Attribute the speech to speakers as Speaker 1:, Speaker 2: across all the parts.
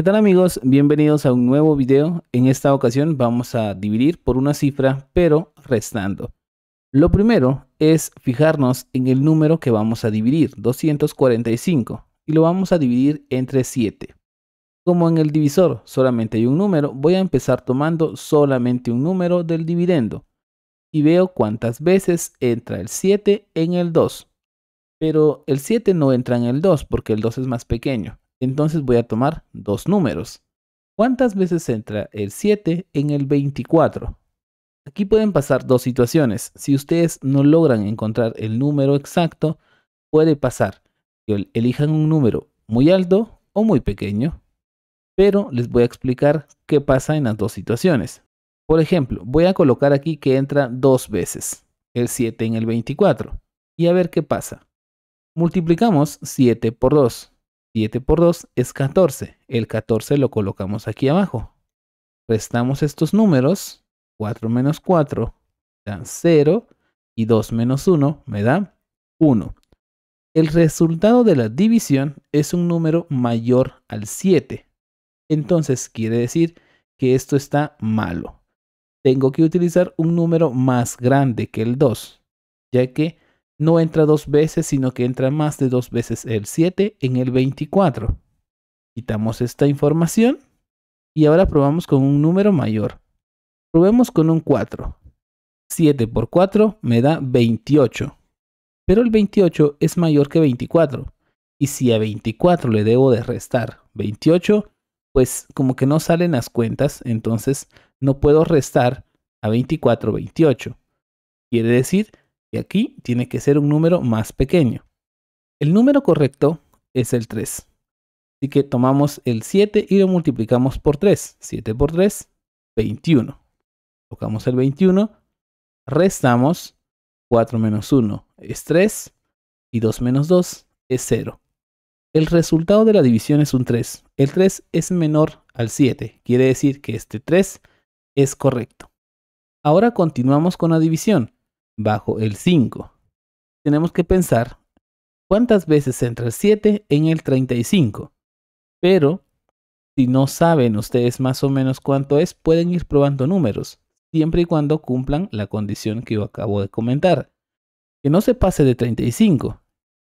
Speaker 1: ¿Qué tal amigos? Bienvenidos a un nuevo video. En esta ocasión vamos a dividir por una cifra, pero restando. Lo primero es fijarnos en el número que vamos a dividir, 245, y lo vamos a dividir entre 7. Como en el divisor solamente hay un número, voy a empezar tomando solamente un número del dividendo. Y veo cuántas veces entra el 7 en el 2. Pero el 7 no entra en el 2 porque el 2 es más pequeño. Entonces voy a tomar dos números. ¿Cuántas veces entra el 7 en el 24? Aquí pueden pasar dos situaciones. Si ustedes no logran encontrar el número exacto, puede pasar que elijan un número muy alto o muy pequeño. Pero les voy a explicar qué pasa en las dos situaciones. Por ejemplo, voy a colocar aquí que entra dos veces, el 7 en el 24. Y a ver qué pasa. Multiplicamos 7 por 2. 7 por 2 es 14. El 14 lo colocamos aquí abajo. Restamos estos números. 4 menos 4 dan 0. Y 2 menos 1 me da 1. El resultado de la división es un número mayor al 7. Entonces quiere decir que esto está malo. Tengo que utilizar un número más grande que el 2, ya que no entra dos veces, sino que entra más de dos veces el 7 en el 24. Quitamos esta información y ahora probamos con un número mayor. Probemos con un 4. 7 por 4 me da 28. Pero el 28 es mayor que 24. Y si a 24 le debo de restar 28, pues como que no salen las cuentas, entonces no puedo restar a 24 28. Quiere decir y aquí tiene que ser un número más pequeño. El número correcto es el 3. Así que tomamos el 7 y lo multiplicamos por 3. 7 por 3, 21. Tocamos el 21, restamos 4 menos 1 es 3 y 2 menos 2 es 0. El resultado de la división es un 3. El 3 es menor al 7, quiere decir que este 3 es correcto. Ahora continuamos con la división bajo el 5. Tenemos que pensar cuántas veces entra el 7 en el 35. Pero si no saben ustedes más o menos cuánto es, pueden ir probando números, siempre y cuando cumplan la condición que yo acabo de comentar. Que no se pase de 35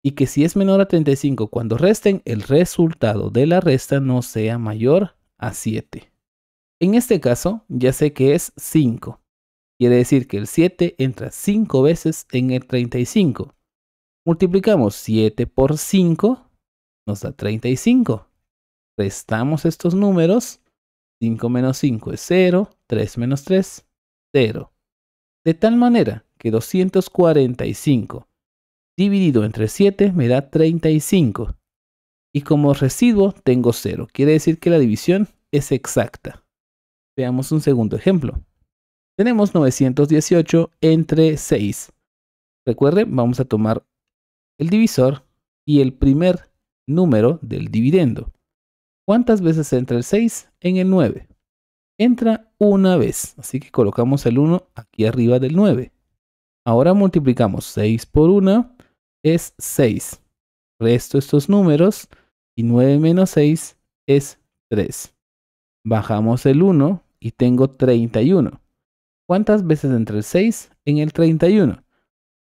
Speaker 1: y que si es menor a 35 cuando resten, el resultado de la resta no sea mayor a 7. En este caso, ya sé que es 5, Quiere decir que el 7 entra 5 veces en el 35. Multiplicamos 7 por 5, nos da 35. Restamos estos números. 5 menos 5 es 0, 3 menos 3, 0. De tal manera que 245 dividido entre 7 me da 35. Y como residuo tengo 0. Quiere decir que la división es exacta. Veamos un segundo ejemplo. Tenemos 918 entre 6. Recuerden, vamos a tomar el divisor y el primer número del dividendo. ¿Cuántas veces entra el 6? En el 9. Entra una vez, así que colocamos el 1 aquí arriba del 9. Ahora multiplicamos 6 por 1, es 6. Resto estos números y 9 menos 6 es 3. Bajamos el 1 y tengo 31. ¿Cuántas veces entra el 6 en el 31?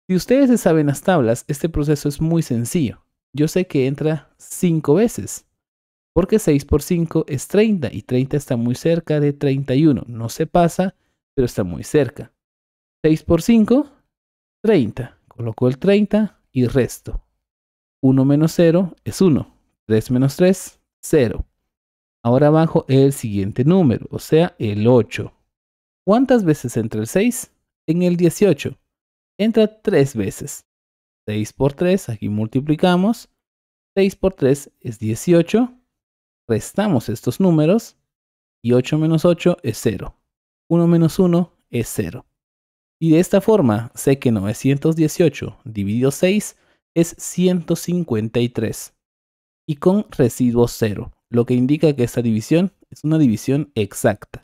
Speaker 1: Si ustedes se saben las tablas, este proceso es muy sencillo. Yo sé que entra 5 veces, porque 6 por 5 es 30 y 30 está muy cerca de 31. No se pasa, pero está muy cerca. 6 por 5, 30. Coloco el 30 y resto. 1 menos 0 es 1. 3 menos 3, 0. Ahora bajo el siguiente número, o sea, el 8. ¿Cuántas veces entra el 6? En el 18. Entra 3 veces. 6 por 3, aquí multiplicamos. 6 por 3 es 18. Restamos estos números. Y 8 menos 8 es 0. 1 menos 1 es 0. Y de esta forma sé que 918 dividido 6 es 153. Y con residuo 0, lo que indica que esta división es una división exacta.